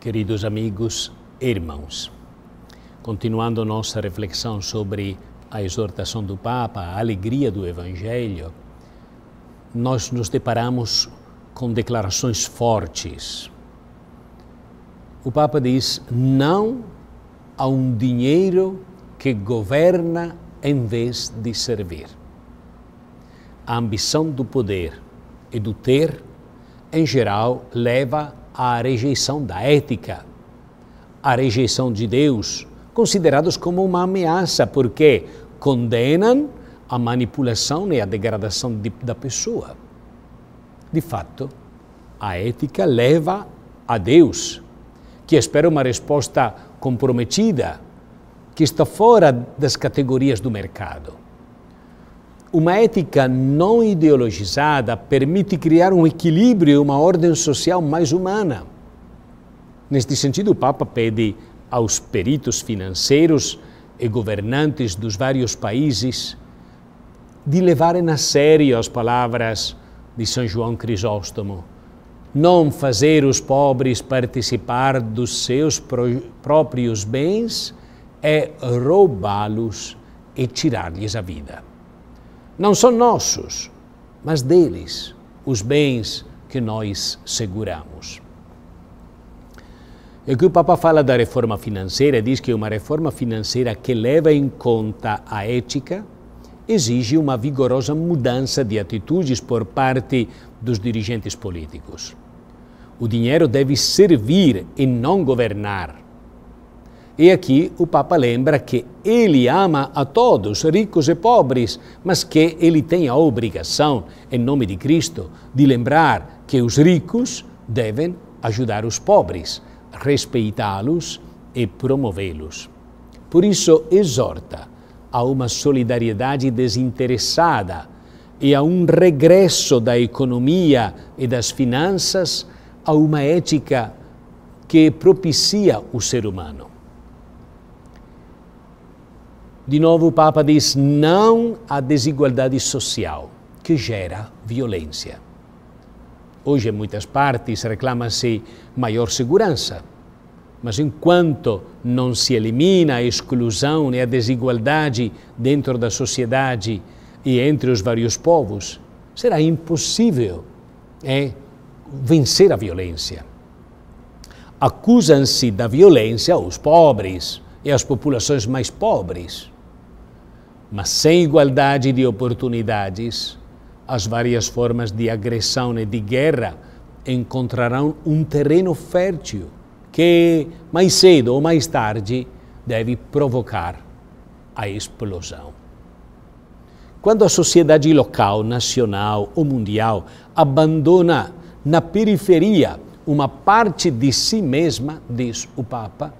Queridos amigos e irmãos, continuando nossa reflexão sobre a exortação do Papa, a alegria do Evangelho, nós nos deparamos com declarações fortes. O Papa diz: não a um dinheiro que governa em vez de servir. A ambição do poder e do ter, em geral, leva a rejeição da ética, a rejeição de Deus, considerados como uma ameaça, porque condenam a manipulação e a degradação de, da pessoa. De fato, a ética leva a Deus, que espera uma resposta comprometida, que está fora das categorias do mercado. Uma ética não ideologizada permite criar um equilíbrio e uma ordem social mais humana. Neste sentido, o Papa pede aos peritos financeiros e governantes dos vários países de levarem a sério as palavras de São João Crisóstomo. Não fazer os pobres participar dos seus próprios bens é roubá-los e tirar-lhes a vida. Não são nossos, mas deles os bens que nós seguramos. E é que o Papa fala da reforma financeira, diz que uma reforma financeira que leva em conta a ética exige uma vigorosa mudança de atitudes por parte dos dirigentes políticos. O dinheiro deve servir e não governar. E aqui o Papa lembra que ele ama a todos, ricos e pobres, mas que ele tem a obrigação, em nome de Cristo, de lembrar que os ricos devem ajudar os pobres, respeitá-los e promovê-los. Por isso, exorta a uma solidariedade desinteressada e a um regresso da economia e das finanças a uma ética que propicia o ser humano. De novo, o Papa diz não à desigualdade social, que gera violência. Hoje, em muitas partes, reclama-se maior segurança. Mas enquanto não se elimina a exclusão e a desigualdade dentro da sociedade e entre os vários povos, será impossível é, vencer a violência. Acusam-se da violência os pobres e as populações mais pobres. Mas sem igualdade de oportunidades, as várias formas de agressão e de guerra encontrarão um terreno fértil que, mais cedo ou mais tarde, deve provocar a explosão. Quando a sociedade local, nacional ou mundial abandona na periferia uma parte de si mesma, diz o Papa,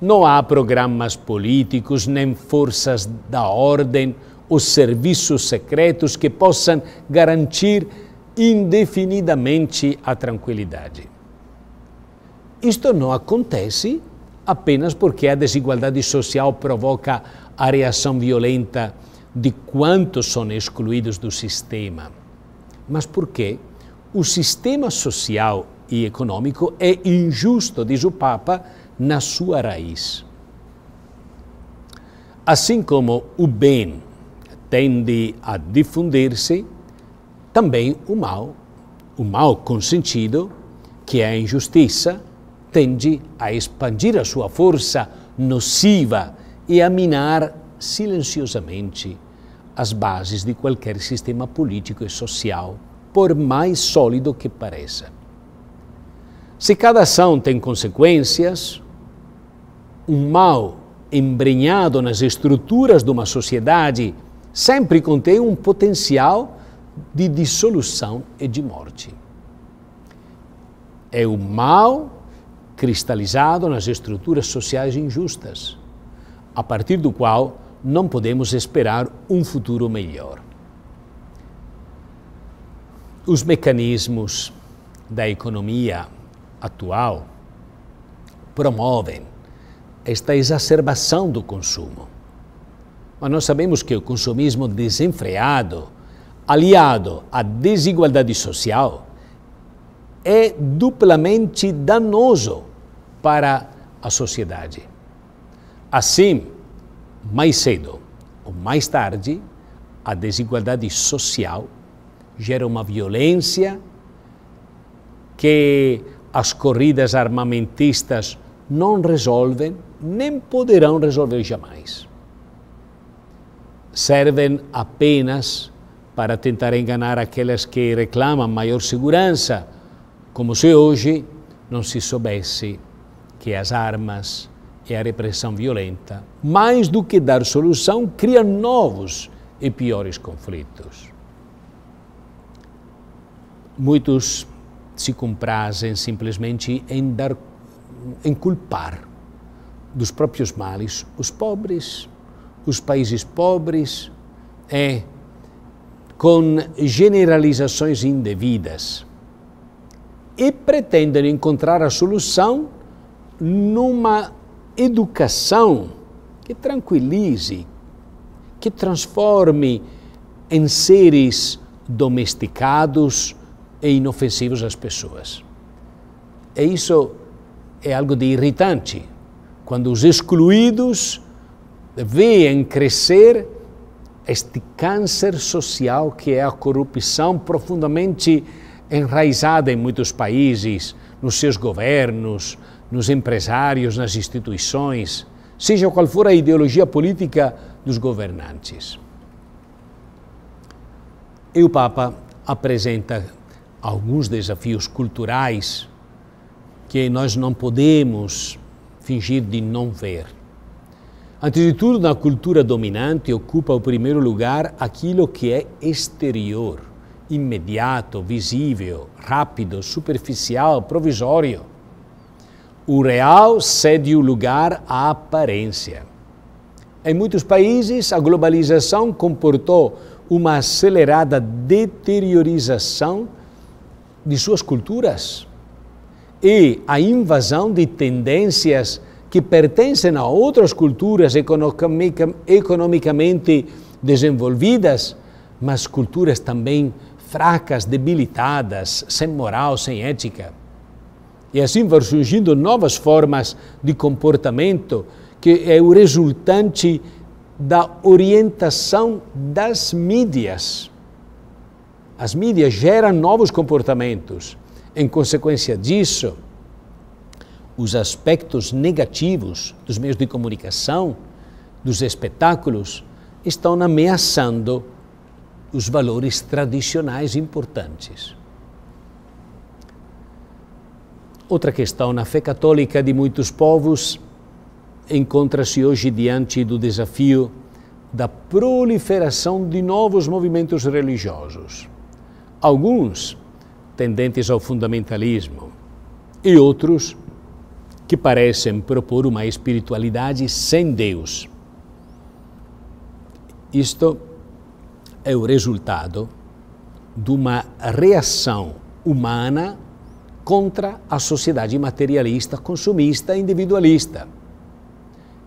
não há programas políticos, nem forças da ordem ou serviços secretos que possam garantir indefinidamente a tranquilidade. Isto não acontece apenas porque a desigualdade social provoca a reação violenta de quantos são excluídos do sistema, mas porque o sistema social e econômico é injusto, diz o Papa, na sua raiz. Assim como o bem tende a difundir-se, também o mal, o mal consentido, que é a injustiça, tende a expandir a sua força nociva e a minar silenciosamente as bases de qualquer sistema político e social, por mais sólido que pareça. Se cada ação tem consequências, um mal embrenhado nas estruturas de uma sociedade sempre contém um potencial de dissolução e de morte. É o mal cristalizado nas estruturas sociais injustas, a partir do qual não podemos esperar um futuro melhor. Os mecanismos da economia atual promovem esta exacerbação do consumo. Mas nós sabemos que o consumismo desenfreado, aliado à desigualdade social, é duplamente danoso para a sociedade. Assim, mais cedo ou mais tarde, a desigualdade social gera uma violência que as corridas armamentistas não resolvem nem poderão resolver jamais. Servem apenas para tentar enganar aquelas que reclamam maior segurança, como se hoje não se soubesse que as armas e a repressão violenta, mais do que dar solução, criam novos e piores conflitos. Muitos se comprazem simplesmente em, dar, em culpar dos próprios males, os pobres, os países pobres, é com generalizações indevidas e pretendem encontrar a solução numa educação que tranquilize, que transforme em seres domesticados e inofensivos as pessoas. E isso é algo de irritante, quando os excluídos veem crescer este câncer social que é a corrupção profundamente enraizada em muitos países, nos seus governos, nos empresários, nas instituições, seja qual for a ideologia política dos governantes. E o Papa apresenta alguns desafios culturais que nós não podemos fingir de não ver. Antes de tudo, na cultura dominante, ocupa o primeiro lugar aquilo que é exterior, imediato, visível, rápido, superficial, provisório. O real cede o lugar à aparência. Em muitos países, a globalização comportou uma acelerada deteriorização de suas culturas e a invasão de tendências que pertencem a outras culturas economicamente desenvolvidas, mas culturas também fracas, debilitadas, sem moral, sem ética. E assim vão surgindo novas formas de comportamento que é o resultante da orientação das mídias. As mídias geram novos comportamentos em consequência disso, os aspectos negativos dos meios de comunicação, dos espetáculos, estão ameaçando os valores tradicionais importantes. Outra questão na fé católica de muitos povos encontra-se hoje diante do desafio da proliferação de novos movimentos religiosos. Alguns tendentes ao fundamentalismo, e outros que parecem propor uma espiritualidade sem Deus. Isto é o resultado de uma reação humana contra a sociedade materialista, consumista e individualista.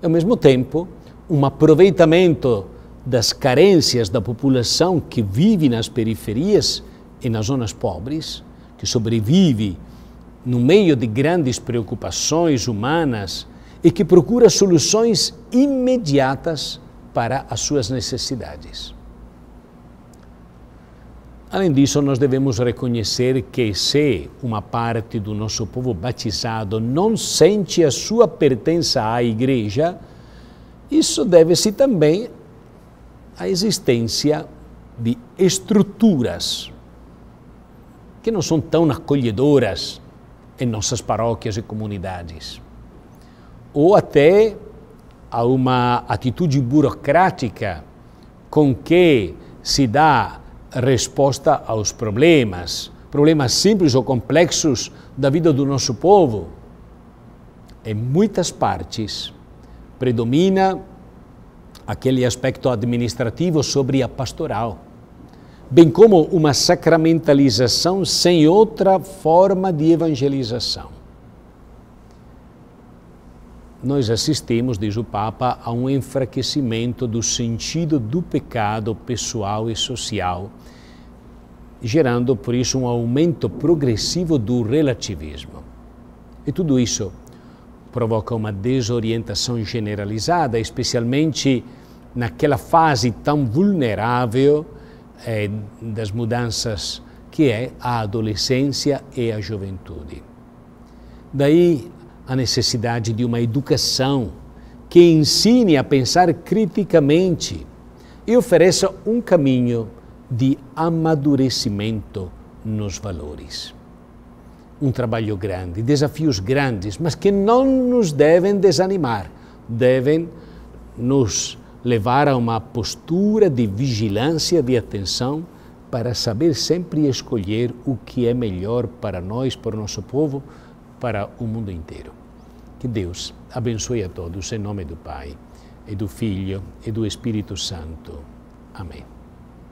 E, ao mesmo tempo, um aproveitamento das carências da população que vive nas periferias e nas zonas pobres que sobrevive no meio de grandes preocupações humanas e que procura soluções imediatas para as suas necessidades. Além disso, nós devemos reconhecer que se uma parte do nosso povo batizado não sente a sua pertença à igreja, isso deve-se também à existência de estruturas que não são tão acolhedoras em nossas paróquias e comunidades. Ou até a uma atitude burocrática com que se dá resposta aos problemas, problemas simples ou complexos da vida do nosso povo. Em muitas partes predomina aquele aspecto administrativo sobre a pastoral bem como uma sacramentalização sem outra forma de evangelização. Nós assistimos, diz o Papa, a um enfraquecimento do sentido do pecado pessoal e social, gerando por isso um aumento progressivo do relativismo. E tudo isso provoca uma desorientação generalizada, especialmente naquela fase tão vulnerável eh, das mudanças que é a adolescência e a juventude. Daí a necessidade de uma educação que ensine a pensar criticamente e ofereça um caminho de amadurecimento nos valores. Um trabalho grande, desafios grandes, mas que não nos devem desanimar, devem nos levar a uma postura de vigilância, de atenção, para saber sempre escolher o que é melhor para nós, para o nosso povo, para o mundo inteiro. Que Deus abençoe a todos em nome do Pai, e do Filho e do Espírito Santo. Amém.